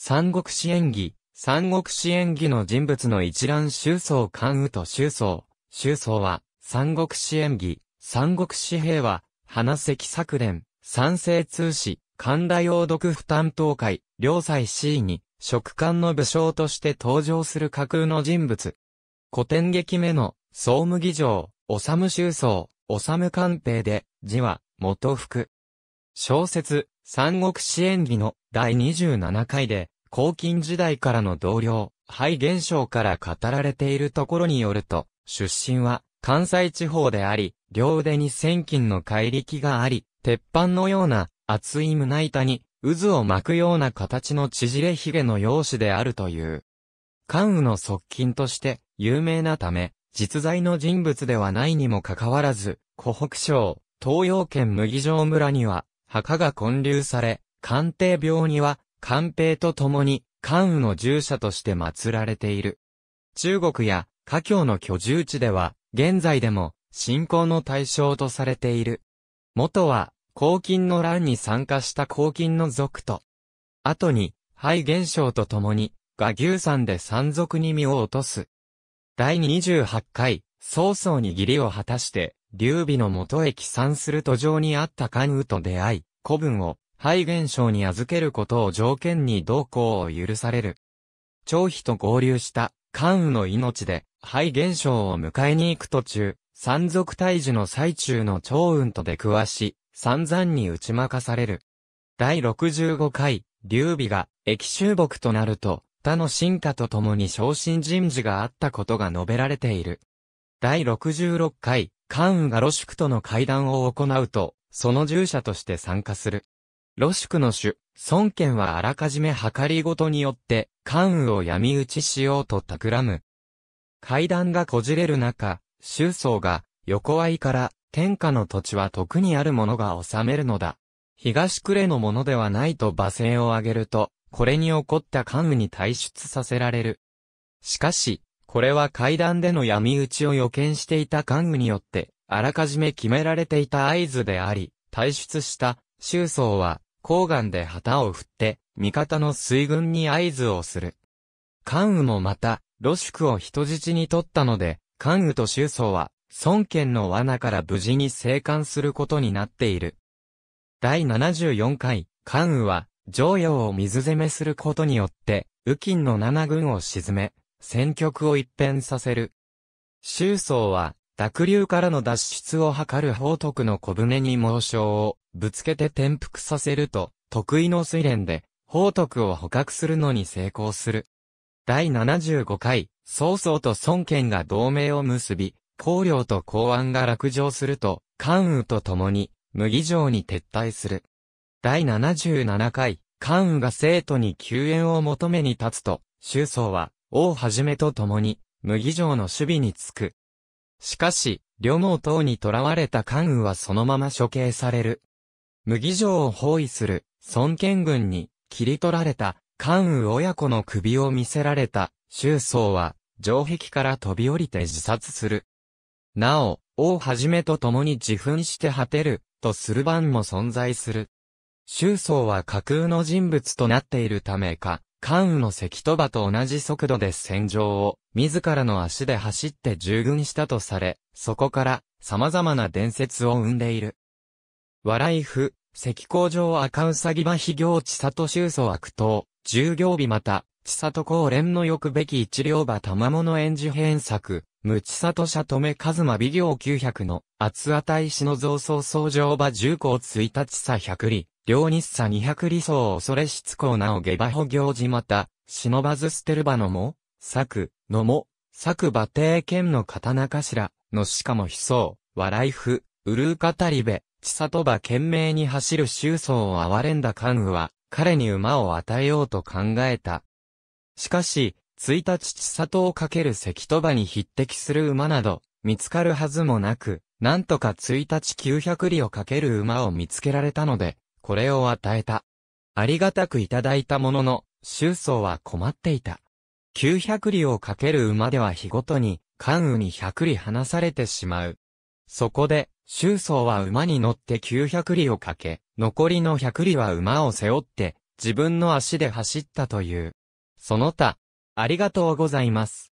三国志演義、三国志演義の人物の一覧周宗関羽と周宗。周宗は、三国志演義、三国志平和、花石作伝、三世通史、神田王独不担当会、両祭 C に、職官の武将として登場する架空の人物。古典劇目の、総務議場、修周宗、修官兵で、字は、元福。小説、三国志演義の第27回で、黄金時代からの同僚、肺現象から語られているところによると、出身は関西地方であり、両腕に千金の怪力があり、鉄板のような厚い胸板に渦を巻くような形の縮れ髭の容姿であるという。関羽の側近として有名なため、実在の人物ではないにもかかわらず、湖北省、東洋県麦城村には、墓が建立され、官邸病には、官兵と共に、関羽の従者として祀られている。中国や、華僑の居住地では、現在でも、信仰の対象とされている。元は、黄金の乱に参加した黄金の族と、後に、廃現象と共に、画牛山で山賊に身を落とす。第28回、曹操に義理を果たして、劉備の元へ帰参する途上にあった関羽と出会い、古文を肺現象に預けることを条件に同行を許される。張飛と合流した関羽の命で、肺現象を迎えに行く途中、山賊退治の最中の長雲と出くわし、散々に打ち負かされる。第65回、劉備が、駅周木となると、他の進化とともに昇進人事があったことが述べられている。第66回、関羽が露宿との会談を行うと、その従者として参加する。露宿の主、孫権はあらかじめ計りごとによって、関羽を闇討ちしようと企む。階段がこじれる中、周宗が、横合いから、天下の土地は特にあるものが治めるのだ。東呉のものではないと罵声を上げると、これに怒った関羽に退出させられる。しかし、これは階段での闇討ちを予見していた関羽によって、あらかじめ決められていた合図であり、退出した、周宗は、黄岩で旗を振って、味方の水軍に合図をする。関羽もまた、露宿を人質に取ったので、関羽と周曹は、孫権の罠から無事に生還することになっている。第74回、関羽は、常陽を水攻めすることによって、右近の七軍を沈め、戦局を一変させる。周曹は、濁流からの脱出を図る宝徳の小舟に猛将をぶつけて転覆させると、得意の水蓮で、宝徳を捕獲するのに成功する。第75回、曹操と孫権が同盟を結び、公領と公安が落城すると、関羽と共に、麦城に撤退する。第77回、関羽が生徒に救援を求めに立つと、周曹は、王はじめと共に、麦城の守備につく。しかし、両毛等に囚われた関羽はそのまま処刑される。麦城を包囲する、孫権軍に、切り取られた、関羽親子の首を見せられた、周宗は、城壁から飛び降りて自殺する。なお、王はじめと共に自噴して果てる、とする番も存在する。周宗は架空の人物となっているためか、関羽の関戸馬と同じ速度で戦場を自らの足で走って従軍したとされ、そこから様々な伝説を生んでいる。笑い譜、石工場赤うさぎ馬非行地里修祖悪党、従業日また、地里高連のよくべき一両馬玉物演じ編作、無地里社留一馬美行900の、厚あた石の造創創場馬重工一日差百里、両日差二百理想恐れしつこうなお下馬歩行事また、忍ばず捨てる場のも、作、のも、作馬帝剣の刀頭、のしかも悲壮、笑いふ、うるうかたりべ、千里馬懸命に走る周層を憐れんだ関羽は、彼に馬を与えようと考えた。しかし、一日千里をかける関戸馬に匹敵する馬など、見つかるはずもなく、なんとか一日九百里をかける馬を見つけられたので、これを与えた。ありがたくいただいたものの、周宗は困っていた。900里をかける馬では日ごとに、関羽に100里離されてしまう。そこで、周宗は馬に乗って900里をかけ、残りの100里は馬を背負って、自分の足で走ったという。その他、ありがとうございます。